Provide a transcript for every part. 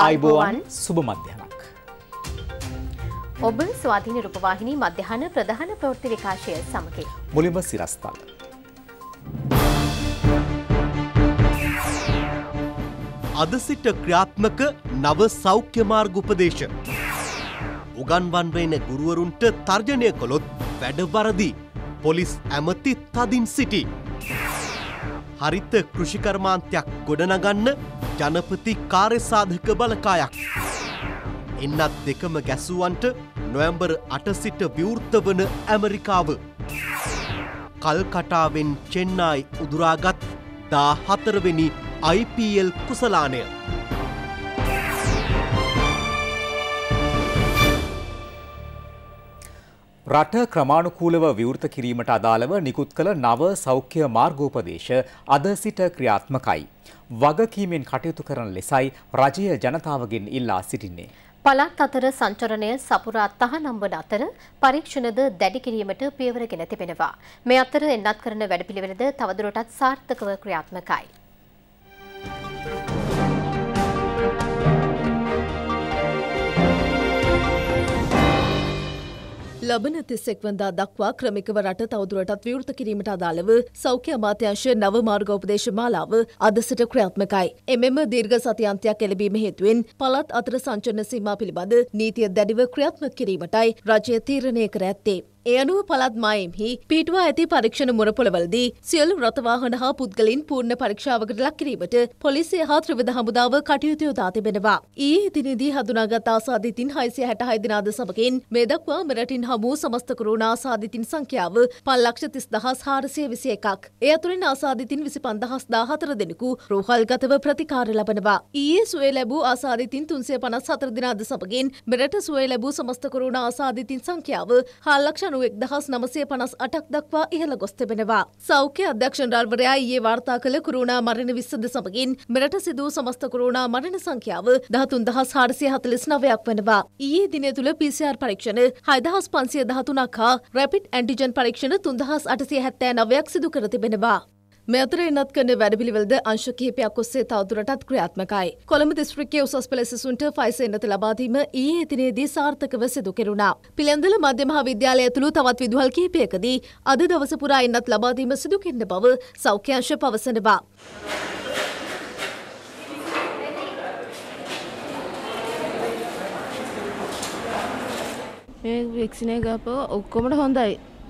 අයිබෝවන් සුබ මධ්‍යනක්. ඔබ ස්වාතින රූපවාහිනී මධ්‍යහන ප්‍රධාන ප්‍රවෘත්ති විකාශය සමකි. මුලින්ම සිරස්ථල. අද සිට ක්‍රියාත්මක නව සෞඛ්‍ය මාර්ග උපදේශ. උගන්වන්වෙන ගුරුවරුන්ට තර්ජනය කළොත් වැඩවරදි පොලිස් ඇමති තදින් සිටි. හරිත කෘෂිකර්මාන්තයක් ගොඩනගන්න ජනපති කාර්යසාධක බලකායක්. එන්නත් දෙකම ගැසුවන්ට නොයම්බර් අට සිට විවෘත වන ඇමරිකාව. කල්කටාවෙන් චෙන්නායි උදුරාගත් දා හතරවෙනි IPL කුසලානය. රට ක්‍රමාණුකූලව විවෘත කිරීමට අදාළව නිකුත් කළ නව සෞඛ්‍ය මාර්ගෝපදේශ අද සිට ක්‍රියාත්මකයි. වගකීමෙන් කටයුතු කරන ලෙසයි රජය ජනතාවගෙන් ඉල්ලා සිටින්නේ. පළත් අතර සංචරණය සපුරා තහනම් වන අතර පරීක්ෂණද දැඩි කිරීමට පියවර ගෙන තිබෙනවා. මේ අතර එන්නත් කරන වැඩපිළිවෙලද තවදුරටත් සාර්ථකව ක්‍රියාත්මකයි. ලබන තිස්සෙක් වදා දක්වා ක්‍රමිකව රට තවදුරටත් විවෘත කිරීමට අදාළව සෞඛ්‍ය අමාත්‍යංශය නව මාර්ගෝපදේශ මාලාව අද සිට ක්‍රියාත්මකයි. එමෙම දීර්ඝ සතියන්තයක් එළඹීම හේතුවෙන් පළත් අතර සංචරණ සීමා පිළිබඳ නීතිය දැඩිව ක්‍රියාත්මක කිරීමටයි රජය තීරණය කර ඇත්තේ. ඒ අනුව පළත් මායෙම්හි පිටවා ඇති පරීක්ෂණ මුරපොළවලදී සියලු රථවාහන හා පුද්ගලින් පූර්ණ පරීක්ෂාවකට ලක්කිරීමට පොලිසිය හා ත්‍රවිධ හමුදාව කටයුතු යොදා තිබෙනවා. ඊයේ දිනේදී හඳුනාගත් ආසාදිතින් 666 දිනාද සමගින් මේ දක්වා මෙරටින් හමු සමස්ත කරුණා ආසාදිතින් සංඛ්‍යාව 530421ක්. ඒ අතුරින් ආසාදිතින් 25014 දෙනෙකු රෝහල්ගතව ප්‍රතිකාර ලබනවා. ඊයේ සුවය ලැබූ ආසාදිතින් 354 දිනාද සමගින් මෙරට සුවය ලැබූ සමස්ත කරුණා ආසාදිතින් සංඛ්‍යාව 4 අනුවෙක් දහස් නමසය පනස් අටක් දක්වා ඉහළ ගොස් තිබෙනවා. සෞඛ්‍ය අධ්‍යක්ෂණරල්වරයා ඒ වාර්තා කළ කුරුණා මරණ විස්සද සමගින් මෙරට සිදූ සමස්ත කුරුණා මරණ සංඛ්‍යාව දහතුන් දහස් හාරසිය හතලිස් නවයක් වනවා. ඊයේ දිනය තුළ පිසිR පරීක්ෂණ හයදහස් පන්සිය දහතුනක් හා රැපිට් ඇන්ටිජන් පරීක්ෂණ තුන්දහස් අටසිය හැත්තෑ නවයක් සිදු කර තිබෙනවා. මේ අතර එනත් කරන වැඩපිළිවෙලද අංශ කිහිපයක් ඔස්සේ තවදුරටත් ක්‍රියාත්මකයි. කොළඹ දිස්ත්‍රික්කයේ උසස් පෙළ සිසුන්ට ෆයිස එන්නත ලබා දීම ඊයේ දිනේදී සාර්ථකව සිදු කෙරුණා. පිළියන්දල මධ්‍ය මහාවිද්‍යාලය ඇතුළු තවත් විදුහල් කිහිපයකදී අද දවස පුරා එන්නත් ලබා දීම සිදු කෙරෙන බව සෞඛ්‍ය අංශ පවසනවා. මේ වෙක්සිනේ ගාපෝ ඔක්කොමට හොඳයි.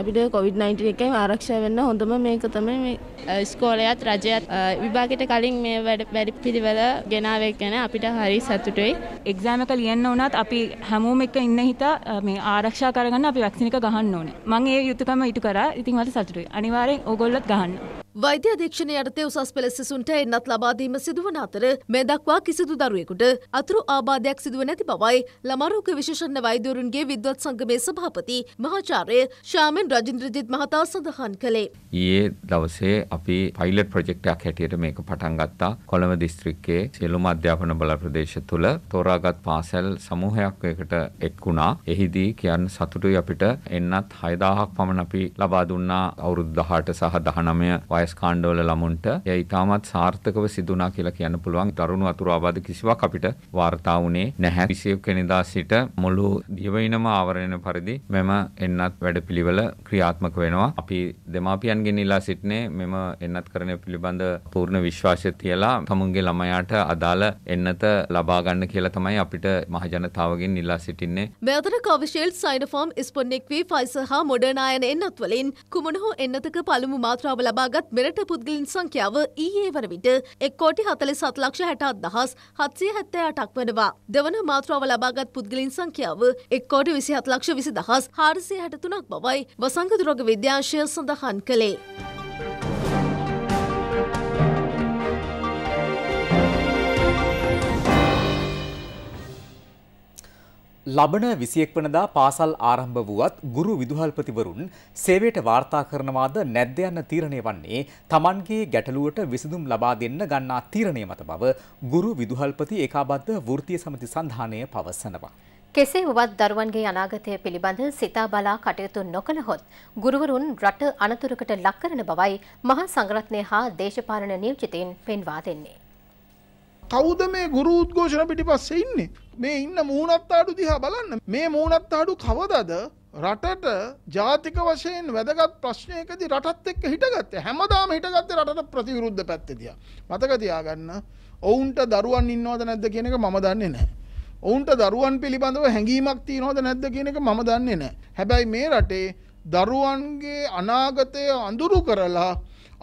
අපිට කොවිD-19 එකෙන් ආරක්ෂා වෙන්න හොඳම මේක තමයි මේ ස්කෝලයත් රජයත් විභාගයට කලින් මේ වැඩ වැඩපිළිවෙල ගෙනාවේ ගැන අපිට හරි සතුටුයි. එක්සෑම් එක ලියන්න උනත් අපි හැමෝම එක ඉන්න හිත මේ ආරක්ෂා කරගන්න අපි වැක්සින් එක ගහන්න ඕනේ. මම ඒ යුතුයකම ඉටු කරා. ඉතින් මට සතුටුයි. අනිවාර්යෙන් ඕගොල්ලොත් ගහන්න. වෛද්‍ය අධීක්ෂණය යටතේ උසස් පෙළ සිසුන්ට එන්නත් ලබා දීම සිදුවන අතර මේ දක්වා කිසිදු දරුවෙකුට අතුරු ආබාධයක් සිදුව නැති බවයි ළමා රෝග විශේෂඥ වෛද්‍යවරුන්ගේ විද්වත් සංගමේ සභාපති මහාචාර්ය ශාමෙන් රජින්ද්‍රජිත් මහතා සඳහන් කළේ. ඊයේ දවසේ අපි පයිලට් ප්‍රොජෙක්ට් එකක් හැටියට මේක පටන් ගත්තා. කොළඹ දිස්ත්‍රික්කයේ සියලුම අධ්‍යාපන බල ප්‍රදේශ තුල තෝරාගත් පාසල් සමූහයක් එකට එක් වුණා. එහිදී කියන්න සතුටුයි අපිට එන්නත් 6000ක් පමණ අපි ලබා දුන්නා අවුරුදු 18 සහ 19 වයස් කාණ්ඩවල ළමුන්ට එය ඉතාමත් සාර්ථකව සිදුනා කියලා කියන්න පුළුවන් තරුණ වතුරු ආබාධ කිසිවක් අපිට වාර්තා වුණේ නැහැ 21 වෙනිදා සිට මුළු දිවයිනම ආවරණය පරිදි මෙම එන්නත් වැඩපිළිවෙල ක්‍රියාත්මක වෙනවා අපි දෙමාපියන්ගෙන් ඉල්ලා සිටින්නේ මෙම එන්නත් කරණය පිළිබඳ පූර්ණ විශ්වාසය තියලා තමුන්ගේ ළමයාට අදාළ එන්නත ලබා ගන්න කියලා තමයි අපිට මහජනතාවගෙන් ඉල්ලා සිටින්නේ මෙතර කොවිශීල්ඩ් සයිනොෆෝම් ස්පොට්නික් වී ෆයිසර් හා මොඩර්නා යන එන්නත් වලින් කුමන හෝ එන්නතක පළමු මාත්‍රාව ලබාගත් මෙරට පුද්ගලින් සංඛ්‍යාව ඊයේ වන විට එක් කෝටි හතලි සත් ලක්ෂ හැටත් දහස් හත්සිය හැත්තෑ අටක් වනවා. දෙවන මාත්‍රාව ලබාගත් පුද්ගලින් සංඛ්‍යාව එක් කෝටි විසි හත් ලක්ෂ විසි දහස් හාරසිය හැටතුනක් බවයි වසංගදුරෝග විද්‍යාශය සඳහන් කළේ. ලබන විසියෙක් වනදා පාසල් ආරම්භ වුවත් ගුරු විදුහල්පතිවරුන් සේවයට වාර්තා කරනවාද නැද්ද යන්න තීරණය වන්නේ තමන්ගේ ගැටලුවට විසඳුම් ලබා දෙන්න ගන්නා තීරණය මත බව ගුරු විදුහල්පති ඒකාබද්ධ වෘත්තීය සමිති සංධානය පවසනවා. කෙසේ වුවත් දරුවන්ගේ අනාගතය පිළිබඳ සිතා බලා කටයුතු නොකළහොත් ගුරුවරුන් රට අනතුරකට ලක් කරන බවයි මහා සංගරත්නය හා දේශපාලන නියෝජිතයින් පෙන්වා දෙන්නේ. කවුද මේ ගුරු උද්ඝෝෂණ පිටිපස්සේ ඉන්නේ මේ ඉන්න මූණත්තාඩු දිහා බලන්න මේ මූණත්තාඩු කවදද රටට ජාතික වශයෙන් වැදගත් ප්‍රශ්නයකදී රටත් එක්ක හිටගත්තේ හැමදාම හිටගත්තේ රටට ප්‍රතිවිරුද්ධ පැත්තේ තියා මතක තියාගන්න ඔවුන්ට දරුවන් ඉන්නවද නැද්ද කියන එක මම දන්නේ නැහැ ඔවුන්ට දරුවන් පිළිබඳව හැඟීමක් තියනවද නැද්ද කියන එක මම දන්නේ නැහැ හැබැයි මේ රටේ දරුවන්ගේ අනාගතය අඳුරු කරලා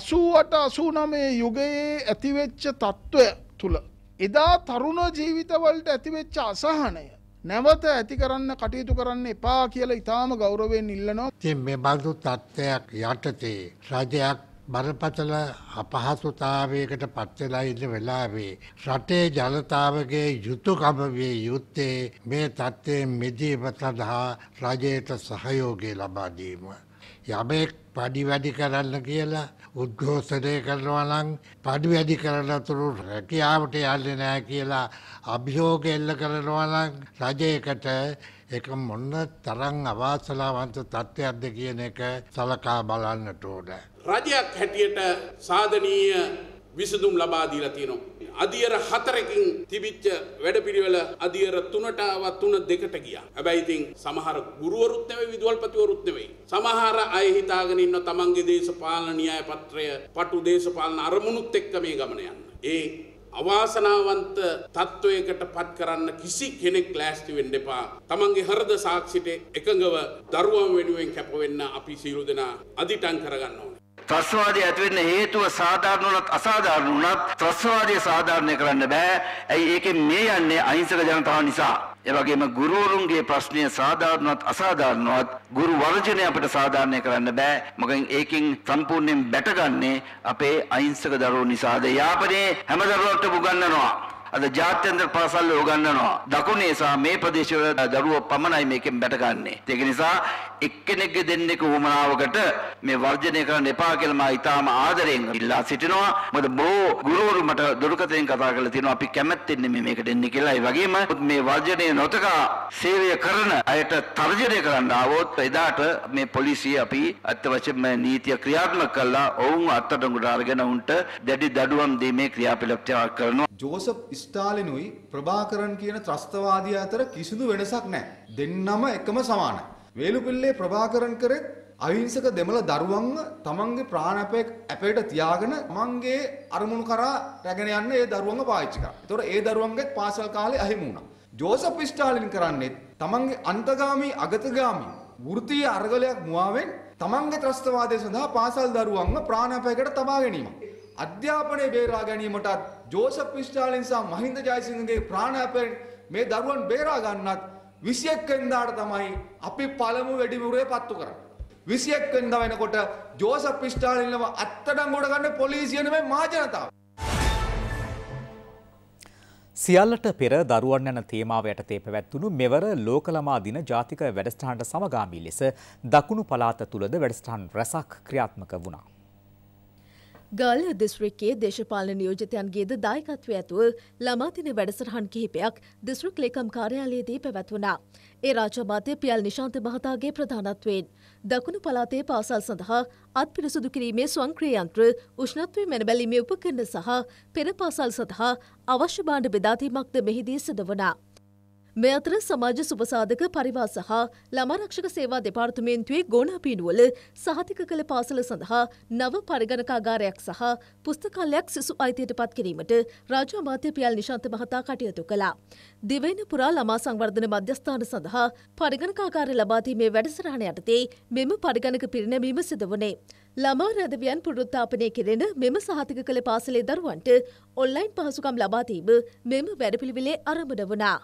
අසූවට අසූනමේ යුගයේ ඇතිවෙච්ච තත්ත්වය තුළ එදා තරුණ ජීවිතවලට ඇතිවෙච්ච අසහනය නැවත ඇති කරන්න කටයුතු කරන්න එපා කියලා ඉතාම ගෞරවයෙන් ඉල්ලනවා. ති මෙබඳු තත්ත්වයක් යටතේ රජයක් බරපතල අපහසුතාවයකට පත්වෙලා ඉන්න වෙලාවේ. රටේ ජනතාවගේ යුතුකම විය යුත්තේ මේ තත්ත්වයෙන් මෙදීම සඳහා රජයට සහයෝගේ ලබාදීම. යමෙක් පඩි වැඩි කරන්න කියලා උද්ඝෝෂණය කරනවා නම් පඩි වැඩි කරන තුරු රැකියාවට යන්නේ නැහැ කියලා අභියෝග එල්ල කරනවා නම් රජයකට ඒක මොන තරම් අවාසනාවන්ත තත්ත්වයක්ද කියන එක සලකා බලන්නට ඕන. රජයක් හැටියට සාධනීය විසඳුම් ලබා දීලා තියෙනවා. අදියර හතරකින් තිබිච්ච වැඩපිළිවෙල අදියර තුනට ආවා තුන දෙකට ගියා. හැබැයි ඉතින් සමහර ගුරුවරුත් නෙවෙයි විදුහල්පතිවරුත් නෙවෙයි. සමහර අය හිතාගෙන ඉන්න තමන්ගේ දේශපාලන න්‍යාය පත්‍රය පටු දේශපාලන අරමුණුත් එක්ක මේ ගමන යන්න. ඒ අවාසනාවන්ත තත්ත්වයකට පත් කරන්න කිසි කෙනෙක් ලෑස්ති වෙන්න එපා. තමන්ගේ හෘද සාක්ෂිට එකඟව දරුවන් වෙනුවෙන් කැපවෙන්න අපි සීලු දෙනා අදිටන් කරගන්නවා. ත්‍රස්වාදය ඇතිවෙන්න හේතුව සාධාරණ වුණත් අසාධාරණ වුණත් ත්‍රස්වාදය සාධාරණය කරන්න බෑ. ඇයි ඒකේ මේ යන්නේ අහිංසක ජනතාව නිසා. එවගේම ගුරුවරුන්ගේ ප්‍රශ්නය සාධාරණවත් අසාධාරණවත් ගුරු වර්ජනය අපිට සාධාරණය කරන්න බෑ මොකද ඒකෙන් සම්පූර්ණයෙන් බැටගන්නේ අපේ අහිංසක දරුවෝ නිසාද යාපනයේ හැම දරුවන්ට උගන්වනවා අද ජාත්‍යන්තර පාසල් උගන්වනවා. දකුණේ සහ මේ ප්‍රදේශවල දරුවෝ පමණයි මේකෙන් බැටගන්නේ. ඒක නිසා එක්කෙනෙක්ගේ දෙන්නෙක් වමනාවකට මේ වර්ජනය කරන්න එපා කියලා මම ඊටාම ආදරෙන් ඉල්ලා සිටිනවා. මොකද බොහෝ ගුරුවරු මට දුරකතෙන් කතා කරලා තියෙනවා අපි කැමැත්තෙන් නෙමෙයි මේකට එන්නේ කියලා. ඒ වගේම මේ වර්ජනය නොතකා සේවය කරන අයට තර්ජනය කරන්න ආවොත් එදාට මේ පොලිසිය අපි අත්‍ය වශයෙන්ම නීතිය ක්‍රියාත්මක කළා. ඔවුන් අත්අඩංගුවට අරගෙන උන්ට දැඩි දඩුවම් දීමේ ක්‍රියාපිලිප්තියක් කරනවා. ජෝසප් ස්ටාලිනුයි ප්‍රභාකරන් කියන ත්‍රස්තවාදී අතර කිසිදු වෙනසක් නැහැ. දෙන්නම එකම සමානයි. වේලුපිල්ලේ ප්‍රභාකරන් කරෙත් අහිංසක දෙමළ දරුවන්ව තමන්ගේ ප්‍රාණපයක් ඇපේට තියාගෙන මංගේ අරමුණු කරා රැගෙන යන්න ඒ දරුවන්ව පාවිච්චි කරා. ඒතොර ඒ දරුවන්ගෙත් පාසල් කාලේ අහිමි වුණා. ජෝසප් ස්ටාලින් කරන්නේ තමන්ගේ අන්තගාමී අගතගාමී වෘත්තීය අරගලයක් මුවාවෙන් තමන්ගේ ත්‍රස්තවාදය සඳහා පාසල් දරුවන්ව ප්‍රාණපයකට තබා ගැනීම. අධ්‍යාපනය බේරා ගැනීමටත් ජෝසප් විශ්චාලින් සහ මහින්ද ජයසිංහගේ ප්‍රාණාපයෙන් මේ දරුවන් බේරා ගන්නත් 21 වෙනිදාට තමයි අපි පළමු වෙඩිමුරේ පත්තු කරන්නේ. 21 වෙනිදා වෙනකොට ජෝසප් විශ්චාලින්ව අත්අඩංගුවට ගන්න පොලිසිය නෙමෙයි මහජනතාව. සියල්ලට පෙර දරුවන් යන තේමාව යටතේ පැවැත්වුණු මෙවර ලෝකළමා දින ජාතික වැඩසටහනට සමගාමී ලෙස දකුණු පළාත තුළද වැඩසටහන් රැසක් ක්‍රියාත්මක වුණා. ගාල්ල දිස්ත්‍රික්කයේ දේශපාලන නියෝජිතයන්ගේද දායකත්වය ඇතුව ළමාතින වැඩසටහන් කිහිපයක් දිස්ත්‍රික් ලේකම් කාර්යාලයේදී පැවැත්වුණා. ඒ රාජමාත්‍ය පියල් නිශාන්ත මහතාගේ ප්‍රධානත්වයෙන් දකුණු පළාතේ පාසල් සඳහා අත් පිරිසුදු කිරීමේ ස්වංක්‍රීය යන්ත්‍ර උෂ්ණත්වය මැනබැලීමේ උපකරණ සහ පෙර පාසල් සඳහා අවශ්‍ය භාණ්ඩ බෙදා දීමක්ද මෙහිදී සිදු වුණා. මේ අතර සමාජ සුපසාධක පරිවාස හා ළමාරක්ෂක සේවා දෙපාර්තමේන්තුවේ ගෝනාපීනුවල සහතික කළ පාසල සඳහා නව පරිගණකාගාරයක් සහ පුස්තකාලයක් සිසු අයිතියට පත් කිරීමට රාජ්‍ය අමාත්‍ය පියල් නිශාන්ත මහතා කටයුතු කළා. දිවයින පුරා ළමා සංවර්ධන මධ්‍යස්ථාන සඳහා පරිගණකාගාර ලබාදීමේ වැඩසටහන යටතේ මෙම පරිගණක පිරිනැමීම සිද වනේ. ළමා රැදවියන් පුනරුත්ථාපනය කෙරෙන මෙම සහතික කළ පාසලේ දරුවන්ට ඔන්ලයින් පහසුකම් ලබාදීම මෙම වැඩපිළිවෙලේ අරඹන වනා.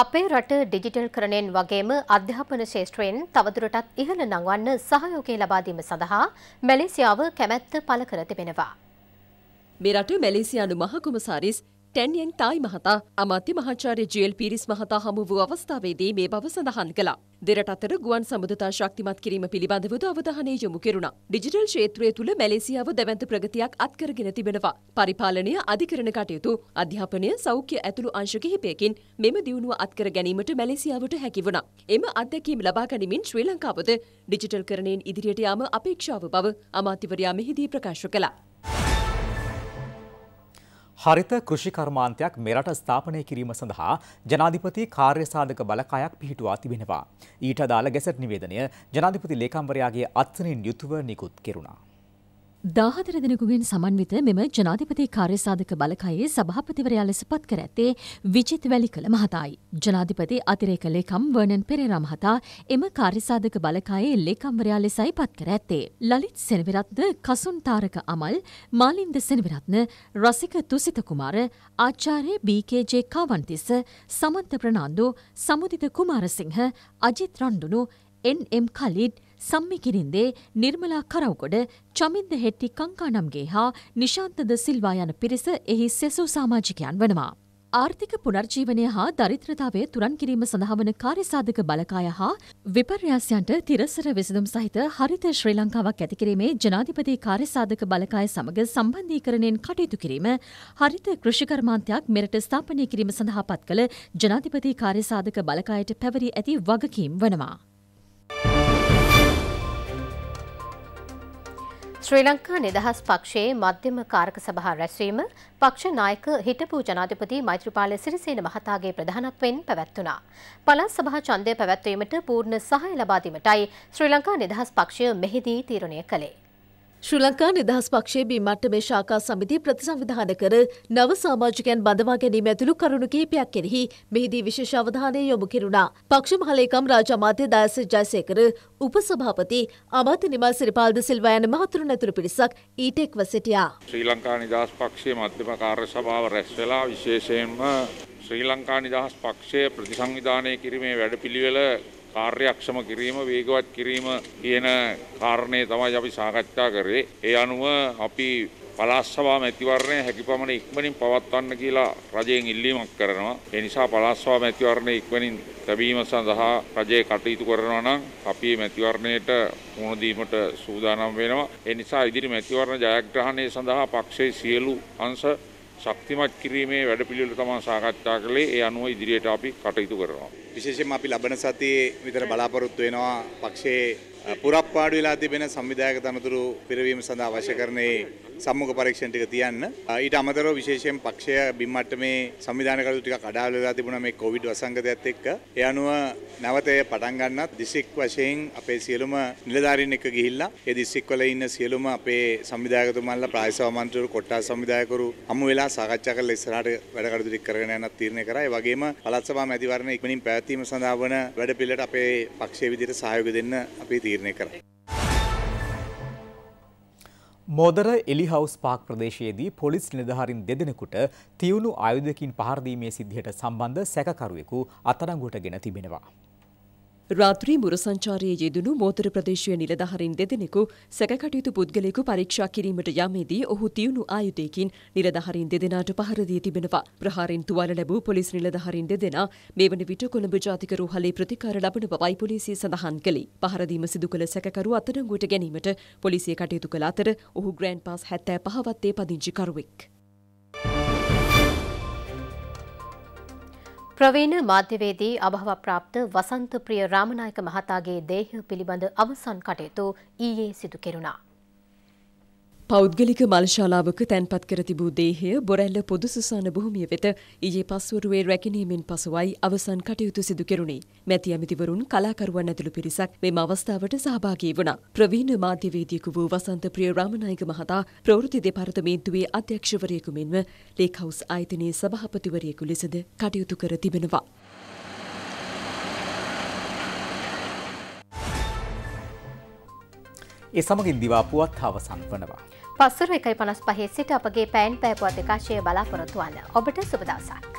අපේ රට ඩිජිටල් කරණයෙන් වගේම අධ්‍යාපන ශේෂත්‍රයෙන් තවදුරටත් ඉහළ නංවන්න සහයෝගය ලබාදීම සඳහා මැලේසියාව කැමැත්ත පළ කර තිබෙනවා. මෙරට මැලේසියානු මහකුමසාරිස් ටැන්යන් තායි මහතා අමාත්‍ය මහාචාර්ය ජුවල් පිරිස් මහතා හමු වූ අවස්ථාවේදී මේ බව සඳහන් කළා. දෙරට අතර ගුවන් සමුදතා ශක්තිමත් කිරීම පිළිබඳවද අවධානය යොමු කෙරුණා. ඩිජිටල් ක්ෂේත්‍රය තුළ මැලේසියාව දැවන්ත ප්‍රගතියක් අත්කරගෙන තිබෙනවා. පරිපාලනය අධිකරණ කටයුතු අධ්‍යාපනය සෞඛ්‍ය ඇතුළු අංශ කිහිපයකින් මෙම දියුණුව අත්කර ගැනීමට මැලේසියාවට හැකිවුණා. එම අත්දැකීම් ලබා ගැනීමෙන් ශ්‍රී ලංකාවද ඩිජිටල් කරණයෙන් ඉදිරියට යාම අපේක්ෂාව බව අමාත්‍යවරයා මෙහිදී ප්‍රකාශ කළා. හරිත කෘෂිකර්මාන්තයක් මෙරට ස්ථාපනය කිරීම සඳහා ජනාධිපති කාර්යසාධක බලකායක් පිහිටුවා තිබෙනවා. ඊට අදාළ ගැසට් නිවේදනය ජනාධිපති ලේකම්වරයාගේ අත්සනින් යුතුව නිකුත් කෙරුණා. දාහතර දෙනකුගෙන් සමන්විත මෙම ජනාධිපති කාර්යසාධක බලකයේ සභාපතිවරයා ලෙස පත් කර ඇත්තේ විජිත් වැලිකළ මහතායි. ජනාධිපති අතිරේක ලේකම් වර්ණන් පෙරේරා මහතා එම කාර්යසාධක බලකයේ ලේකම්වරයා ලෙසයි පත් කර ඇත්තේ. ලලිත් සෙනවිරත්න, කසුන් තාරක අමල්, මාලින්ද සෙනවිරත්න, රසික තුසිත කුමාර, ආචාර්ය බී.කේ.ජේ. කාවන්තිස්ස, සමන්ත ප්‍රනාන්දු, සමුදිත කුමාරසිංහ, අජිත් රණ්ඩුනු, එන්.එම්. කලිඩ්, සම්මිකිරින්දේ නිර්මලා කරව්කොඩ චමින්ද හෙට්ටි කංකානම්ගේ හා නිශාන්තද සිල්වා යන පිරිස එහි සෙසු සාමාජිකයන් වනවා. ආර්ථික පුනර්ජීවනය හා දරිත්‍රතාවය තුරන් කිරීම සඳහා වන කාර්යසාධක බලකාය හා විපර්යාසයන්ට තිරසර විසඳුම් සහිත හරිත ශ්‍රී ලංකාවක් ඇතිකිරීමේ ජනාධිපති කාර්යසාධක බලකාය සමඟ සම්බන්ධීකරණයෙන් කටයුතු කිරීම හරිත කෘෂිකර්මාන්තයක් මෙරට ස්ථාපනය කිරීම සඳහා පත් කළ ජනාධිපති කාර්යසාධක බලකායට පැවරී ඇති වගකීම් වනවා. ශ්‍රී ලංකා නිදහස් පක්ෂයේ මධ්‍යම කාරක සභා රැස්වීම පක්ෂ නායක හිටපු ජනාධිපති මෛත්‍රීපාල සිරිසේන මහතාගේ ප්‍රධානත්වයෙන් පැවැත්වුණා. පළාත් සභා ඡන්දය පැවැත්වීමට පූර්ණ සහාය ලබා දීමටයි ශ්‍රී ලංකා නිදහස් පක්ෂය මෙහිදී තීරණය කළේ. ශ්‍රී ලංකා නිදහස් පක්ෂයේ බී මට්ටමේ ශාකා සමිතිය ප්‍රතිසංවිධාන කර නව සමාජිකයන් බඳවා ගැනීම ඇතුළු කරුණු කිහිපයක් කෙරෙහි මෙහිදී විශේෂ අවධානය යොමු කෙරුණා. පක්ෂ මහලේකම් රාජමාත්‍ය දයස ජයසේකර, උපසභාපති අමාත්‍ය නිමල් සිරිපාල්ද සිල්වා යන මහතුරුන් ඇතුළු පිරිසක් ඊට එක්ව සිටියා. ශ්‍රී ලංකා නිදහස් පක්ෂයේ මධ්‍යම කාර්ය සභාව රැස් වෙලා විශේෂයෙන්ම ශ්‍රී ලංකා නිදහස් පක්ෂය ප්‍රතිසංවිධානය කිරීමේ වැඩපිළිවෙල කාර්යක්ෂම කිරීම වේගවත් කිරීම කියන කාරණය තමයි අපි සාකච්ඡා කරේ. ඒ අනුව අපි පළාත් සභා මැතිවරණය හැකි පමණ ඉක්මනින් පවත්වන්න කියලා රජයෙන් ඉල්ලීමක් කරනවා. ඒ නිසා පළාත් සභා මැතිවරණය ඉක්මනින් ලැබීම සඳහා රජය කටයුතු කරනවා නම් අපි මැතිවරණයට මුහුණ දීමට සූදානම් වෙනවා. ඒ නිසා ඉදිරි මැතිවරණ ජයග්‍රහණය සඳහා පක්ෂයේ සියලු අංශ ශක්තිමත් කිරීමේ වැඩපිළිවෙල තමයි සාකච්ඡා කළේ. ඒ අනුව ඉදිරියට අපි කටයුතු කරනවා. විශේෂයෙන්ම අපි ලබන සතියේ විතර බලාපොරොත්තු වෙනවා පක්ෂයේ පුරප්පාඩු වෙලා තිබෙන සංවිධායක තනතුරු පිරවීම සඳහා අවශ්‍ය කරන සම්මුඛ පරීක්ෂණ ටික තියන්න. ඊට අමතරව විශේෂයෙන් පක්ෂය බිම් මට්ටමේ සංවිධාන කටයුතු ටිකක් අඩාල වෙලා තිබුණා මේ කොවිඩ් වසංගතයත් එක්ක. ඒ අනුව නැවත එය පටන් ගන්නත් දිස්ත්‍රික් වශයෙන් අපේ සියලුම නිලධාරීන් එක්ක ගිහිල්ලා ඒ දිස්ත්‍රික්වල ඉන්න සියලුම අපේ සංවිධායකතුමන්ලා ප්‍රාදේශීය මන්ත්‍රීවරු කොට්ටාස සංවිධායකවරු හමු වෙලා සාකච්ඡා කරලා ඉස්සරහට වැඩ කටයුතු ටික කරගෙන යන්නත් තීරණය කරා. ඒ වගේම පළාත් සභා මැතිවරණ ඉක්මනින් පැවැත්වීම සඳහා වන වැඩ පිළිවෙලට අපේ පක්ෂයේ විදිහට සහයෝගය දෙන්න අපි තීරණය කරා. මොදර එලිහවස් පාක් ප්‍රදේශයේදී පොලිස් නිලධාරීන් දෙදෙනෙකුට තියුණු ආයුධකින් පහර දීමේ සිද්ධියට සම්බන්ධ සැකකරුවෙකු අත්අඩංගුවට ගෙන තිබෙනවා. රාත්‍රී මුරසංචාරයේ යෙදුණු මෝතර ප්‍රදේශයේ නිලධහරින් දෙදෙනෙකු සැකකටයුතු පුද්ගලයෙකු පරීක්ෂා කිරීමට යාමේදී ඔහු තියුණු ආයුධයකින් නිලධහරින් දෙදෙනාට පහර දී තිබෙනවා. ප්‍රහාරින් තුවාල ලැබූ පොලිස් නිලධහරින් දෙදෙනා මේ වන විට කොළඹ ජාතික රෝහලේ ප්‍රතිකාර ලබන බවයි පොලිසිය සඳහන් කළේ. පහර දීම සිදු කළ සැකකරු අත්අඩංගුවට ගැනීමට පොලිසිය කටයුතු කළ අතර ඔහු ග්‍රෑන්ඩ් පාස් 75වත් ඒ පදිංචිකරුවෙක්. ප්‍රවීණ මාධ්‍යවේදී අභව ප්‍රාප්ත වසන්ත ප්‍රිය රාමනායක මහතාගේ දේහ පිළිබඳ අවසන් කටයුතු ඊයේ සිදු කෙරුණා. පෞද්ගලික මල්ශාලාවක තැන්පත් කර තිබූ දේහය බොරැල්ල පොදු සුසාන භූමිය වෙත ඊයේ පස්වරුවේ රැකිනීමෙන් පසුවයි අවසන් කටයුතු සිදු කෙරුණේ. මැති ඇමතිවරුන් කලාකරුවන් ඇතුළු පිරිසක් මෙම අවස්ථාවට සහභාගී වුණා. ප්‍රවීණ මාධ්‍යවේදියෙකු වූ වසන්ත ප්‍රිය රාමනායක මහතා ප්‍රවෘත්ති දෙපාර්තමේන්තුවේ අධ්‍යක්ෂවරයෙකු මෙන්ම ලේක් හවුස් ආයතනයේ සභාපතිවරයෙකු ලෙසද කටයුතු කර තිබෙනවා. ඒ සමගින් දිවාපුවත් අවසන් වනවා. පස්සර එකයි පනස් පහේ සිට අපගේ පැන් පෑපුවත් එකාශය බලාපොරොතුවන්න ඔබට සුබදවසක්.